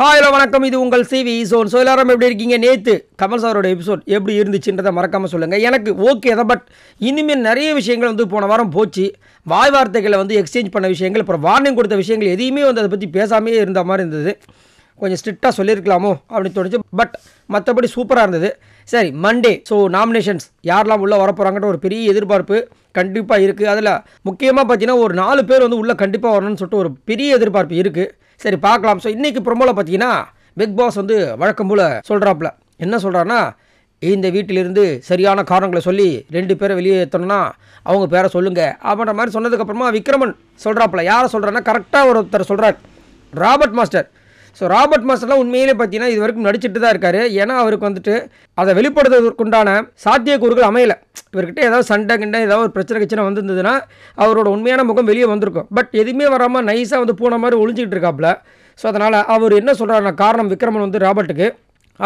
hi hello வணக்கம் இது உங்கள் சிவி ஸோன் ஸோ எல்லாரும் எப்படி இருக்கீங்க நேற்று கமல் சாரோட எபிசோட் எப்படி இருந்துச்சுன்றதை மறக்காமல் சொல்லுங்கள் எனக்கு ஓகே தான் பட் இனிமேல் நிறைய விஷயங்கள் வந்து போன வாரம் போச்சு வாய் வார்த்தைகளை வந்து எக்ஸ்சேஞ்ச் பண்ண விஷயங்கள் அப்புறம் வார்னிங் கொடுத்த விஷயங்கள் எதையுமே வந்து அதை பற்றி பேசாமே இருந்த மாதிரி இருந்தது கொஞ்சம் ஸ்ட்ரிக்டாக சொல்லியிருக்கலாமோ அப்படின்னு தோணுச்சு பட் மற்றபடி சூப்பராக இருந்தது சரி மண்டே ஸோ நாமினேஷன்ஸ் யாரெல்லாம் உள்ளே வரப்போகிறாங்கன்ற ஒரு பெரிய எதிர்பார்ப்பு கண்டிப்பாக இருக்குது அதில் முக்கியமாக பார்த்தீங்கன்னா ஒரு நாலு பேர் வந்து உள்ளே கண்டிப்பாக வரணும்னு சொல்லிட்டு ஒரு பெரிய எதிர்பார்ப்பு இருக்குது சரி பார்க்கலாம் ஸோ இன்றைக்கி ப்ரொமோவில் பார்த்தீங்கன்னா பிக் பாஸ் வந்து வழக்கம் போல் சொல்கிறாப்புல என்ன சொல்கிறான்னா இந்த வீட்டிலிருந்து சரியான காரணங்களை சொல்லி ரெண்டு பேரை வெளியே ஏற்றணும்னா அவங்க பேரை சொல்லுங்கள் அப்படின்ற மாதிரி சொன்னதுக்கப்புறமா விக்ரமன் சொல்கிறாப்புல யாரை சொல்கிறான்னா கரெக்டாக ஒருத்தர் சொல்கிறார் ராபர்ட் மாஸ்டர் ஸோ ராபர்ட் மாஸ்டர்லாம் உண்மையிலே பார்த்தீங்கன்னா இது வரைக்கும் நடிச்சிட்டு தான் இருக்காரு ஏன்னா அவருக்கு வந்துட்டு அதை வெளிப்படுத்துவதற்குண்டான சாத்தியக்கூறுகள் அமையலை இவர்கிட்ட ஏதாவது சண்டை கிண்டை ஏதாவது ஒரு பிரச்சனை கட்சினா வந்திருந்ததுன்னா அவரோட உண்மையான முகம் வெளியே வந்திருக்கும் பட் எதுவுமே வராமல் நைஸாக வந்து போன மாதிரி ஒழிஞ்சிக்கிட்டு இருக்காப்புல ஸோ அதனால் அவர் என்ன சொல்கிறாருன்னா காரணம் விக்ரமன் வந்து ராபர்ட்டுக்கு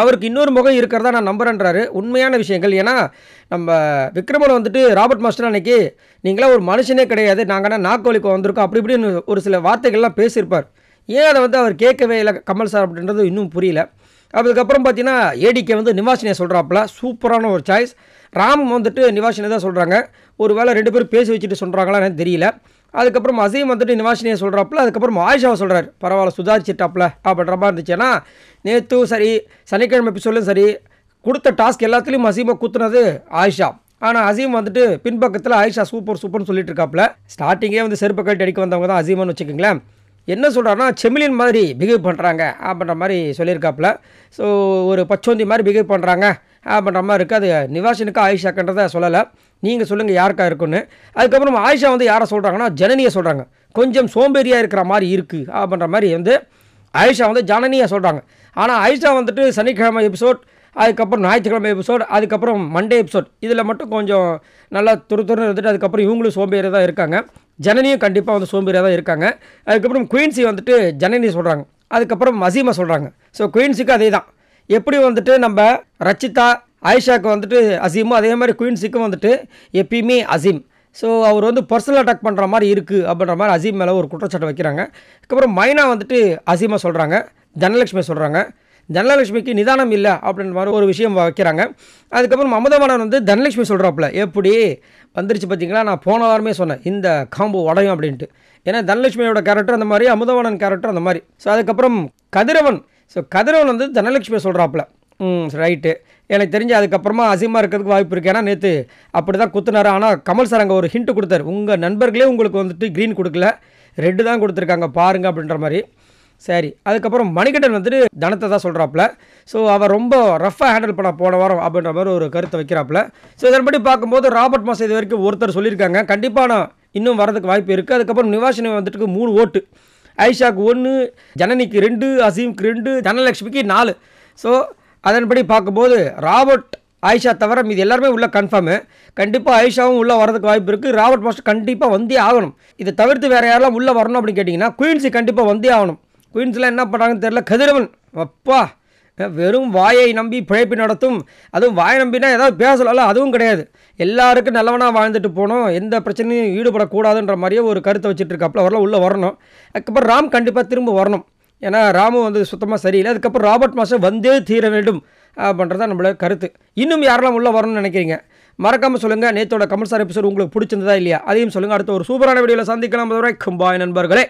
அவருக்கு இன்னொரு முகம் இருக்கிறதா நான் நம்புறேன்றாரு உண்மையான விஷயங்கள் ஏன்னா நம்ம விக்ரமன் வந்துட்டு ராபர்ட் மாஸ்டர் அன்னைக்கு நீங்களாம் ஒரு மனுஷனே கிடையாது நாங்கன்னா நாக்கோலிக்கு வந்திருக்கோம் அப்படி இப்படின்னு ஒரு சில வார்த்தைகள்லாம் பேசியிருப்பார் ஏன் அதை வந்து அவர் கேட்கவே இல்லை கமல் சார் அப்படின்றது இன்னும் புரியல அதுக்கப்புறம் பார்த்தீங்கன்னா ஏடிகே வந்து நிவாசினியை சொல்கிறாப்புல சூப்பரான ஒரு சாய்ஸ் ராம் வந்துட்டு நிவாசினியை தான் சொல்கிறாங்க ஒரு வேளை ரெண்டு பேரும் பேசி வச்சுட்டு சொல்கிறாங்களா எனக்கு தெரியல அதுக்கப்புறம் அசீம் வந்துட்டு நிவாசினியை சொல்கிறாப்புல அதுக்கப்புறம் ஆயிஷாவை சொல்கிறார் பரவாயில்ல சுதாரிச்சிட்டாப்புல அப்படின்ற மாதிரி இருந்துச்சுன்னா நேற்றும் சரி சனிக்கிழமை எபிசோட்லையும் சரி கொடுத்த டாஸ்க் எல்லாத்துலேயும் அசீமாக கூத்துனது ஆயிஷா ஆனால் அசீம் வந்துட்டு பின்பக்கத்தில் ஆயிஷா சூப்பர் சூப்பர்னு சொல்லிட்டு இருக்காப்புல ஸ்டார்டிங்கே வந்து செருப்பு கட்டி அடிக்க வந்தவங்க தான் அசீமான்னு வச்சுக்கோங்களேன் என்ன சொல்கிறாருன்னா செமிலியன் மாதிரி பிஹேவ் பண்ணுறாங்க அப்படின்ற மாதிரி சொல்லியிருக்காப்புல ஸோ ஒரு பச்சோந்தி மாதிரி பிஹேவ் பண்ணுறாங்க அப்படின்ற மாதிரி இருக்குது அது நிவாசனுக்கு ஆயிஷாக்குன்றத சொல்லலை நீங்கள் சொல்லுங்கள் யாருக்கா இருக்குன்னு அதுக்கப்புறம் ஆயிஷா வந்து யாரை சொல்கிறாங்கன்னா ஜனனியை சொல்கிறாங்க கொஞ்சம் சோம்பேறியாக இருக்கிற மாதிரி இருக்குது அப்படின்ற மாதிரி வந்து ஆயிஷா வந்து ஜனனியாக சொல்கிறாங்க ஆனால் ஆயிஷா வந்துட்டு சனிக்கிழமை எபிசோட் அதுக்கப்புறம் ஞாயிற்றுக்கிழமை எபிசோட் அதுக்கப்புறம் மண்டே எபிசோட் இதில் மட்டும் கொஞ்சம் நல்லா துரு துருன்னு இருந்துட்டு அதுக்கப்புறம் இவங்களும் சோம்பேறி தான் இருக்காங்க ஜனனியும் கண்டிப்பாக வந்து சோம்பேறியாக தான் இருக்காங்க அதுக்கப்புறம் குயின்சி வந்துட்டு ஜனனி சொல்கிறாங்க அதுக்கப்புறம் மசீமா சொல்கிறாங்க ஸோ குயின்ஸுக்கு அதே தான் எப்படி வந்துட்டு நம்ம ரச்சிதா ஆயிஷாக்கு வந்துட்டு அசீமும் அதே மாதிரி குயின்ஸுக்கும் வந்துட்டு எப்பயுமே அசீம் ஸோ அவர் வந்து பர்சனல் அட்டாக் பண்ணுற மாதிரி இருக்குது அப்படின்ற மாதிரி அசீம் மேலே ஒரு குற்றச்சாட்டை வைக்கிறாங்க அதுக்கப்புறம் மைனா வந்துட்டு அசீமாக சொல்கிறாங்க தனலட்சுமி சொல்கிறாங்க தனலட்சுமிக்கு நிதானம் இல்லை அப்படின்ற மாதிரி ஒரு விஷயம் வைக்கிறாங்க அதுக்கப்புறம் அமுதவாணன் வந்து தனலட்சுமி சொல்கிறாப்புல எப்படி வந்துருச்சு பார்த்தீங்களா நான் போன வாரமே சொன்னேன் இந்த காம்பு உடையும் அப்படின்ட்டு ஏன்னா தனலட்சுமியோட கேரக்டர் அந்த மாதிரி அமுதவாணன் கேரக்டர் அந்த மாதிரி ஸோ அதுக்கப்புறம் கதிரவன் ஸோ கதிரவன் வந்து தனலட்சுமி சொல்கிறாப்புல ம் ரைட்டு எனக்கு தெரிஞ்சு அதுக்கப்புறமா அசிமா இருக்கிறதுக்கு வாய்ப்பு இருக்குது ஏன்னா நேற்று அப்படி தான் குத்துனாரு ஆனால் கமல் சார் அங்கே ஒரு ஹிண்ட்டு கொடுத்தாரு உங்கள் நண்பர்களே உங்களுக்கு வந்துட்டு க்ரீன் கொடுக்கல ரெட்டு தான் கொடுத்துருக்காங்க பாருங்கள் அப்படின்ற மாதிரி சரி அதுக்கப்புறம் மணிகண்டன் வந்துட்டு தனத்தை தான் சொல்கிறாப்புல ஸோ அவர் ரொம்ப ரஃபாக ஹேண்டில் பண்ண போன வாரம் அப்படின்ற மாதிரி ஒரு கருத்தை வைக்கிறாப்புல ஸோ இதன்படி பார்க்கும்போது ராபர்ட் மாசம் இது வரைக்கும் ஒருத்தர் சொல்லியிருக்காங்க கண்டிப்பாக நான் இன்னும் வரதுக்கு வாய்ப்பு இருக்குது அதுக்கப்புறம் நிவாசினி வந்துட்டு மூணு ஓட்டு ஐஷாக்கு ஒன்று ஜனனிக்கு ரெண்டு அசீம்க்கு ரெண்டு தனலட்சுமிக்கு நாலு ஸோ அதன்படி பார்க்கும்போது ராபர்ட் ஆயிஷா தவிர மீது எல்லாருமே உள்ளே கன்ஃபார்மு கண்டிப்பாக ஆயிஷாவும் உள்ளே வரதுக்கு வாய்ப்பு இருக்குது ராபர்ட் மாஸ்டர் கண்டிப்பாக வந்தே ஆகணும் இதை தவிர்த்து வேறு யாரெல்லாம் உள்ளே வரணும் அப்படின்னு கேட்டிங்கன்னா குயின்ஸி கண்டிப்பாக வந்தே ஆகணும் குயின்ஸ்லாம் என்ன பண்ணுறாங்கன்னு தெரில கதிரவன் அப்பா வெறும் வாயை நம்பி பிழைப்பு நடத்தும் அதுவும் வாயை நம்பினா ஏதாவது பேசலாம் அதுவும் கிடையாது எல்லாருக்கும் நல்லவனாக வாழ்ந்துட்டு போனோம் எந்த பிரச்சனையும் ஈடுபடக்கூடாதுன்ற மாதிரியே ஒரு கருத்தை வச்சுட்டு இருக்காப்புல அவரெல்லாம் உள்ளே வரணும் அதுக்கப்புறம் ராம் கண்டிப்பாக திரும்ப வரணும் ஏன்னா ராமு வந்து சுத்தமாக சரியில்லை அதுக்கப்புறம் ராபர்ட் மாஸ்டர் வந்தே தீர வேண்டும் அப்படின்றதான் நம்மளோட கருத்து இன்னும் யாரெல்லாம் உள்ளே வரணும்னு நினைக்கிறீங்க மறக்காமல் சொல்லுங்கள் நேற்றோட சார் எபிசோட் உங்களுக்கு பிடிச்சிருந்ததா இல்லையா அதையும் சொல்லுங்கள் அடுத்த ஒரு சூப்பரான வீடியோவில் சந்திக்கலாம் கும்பாய் நண்பர்களே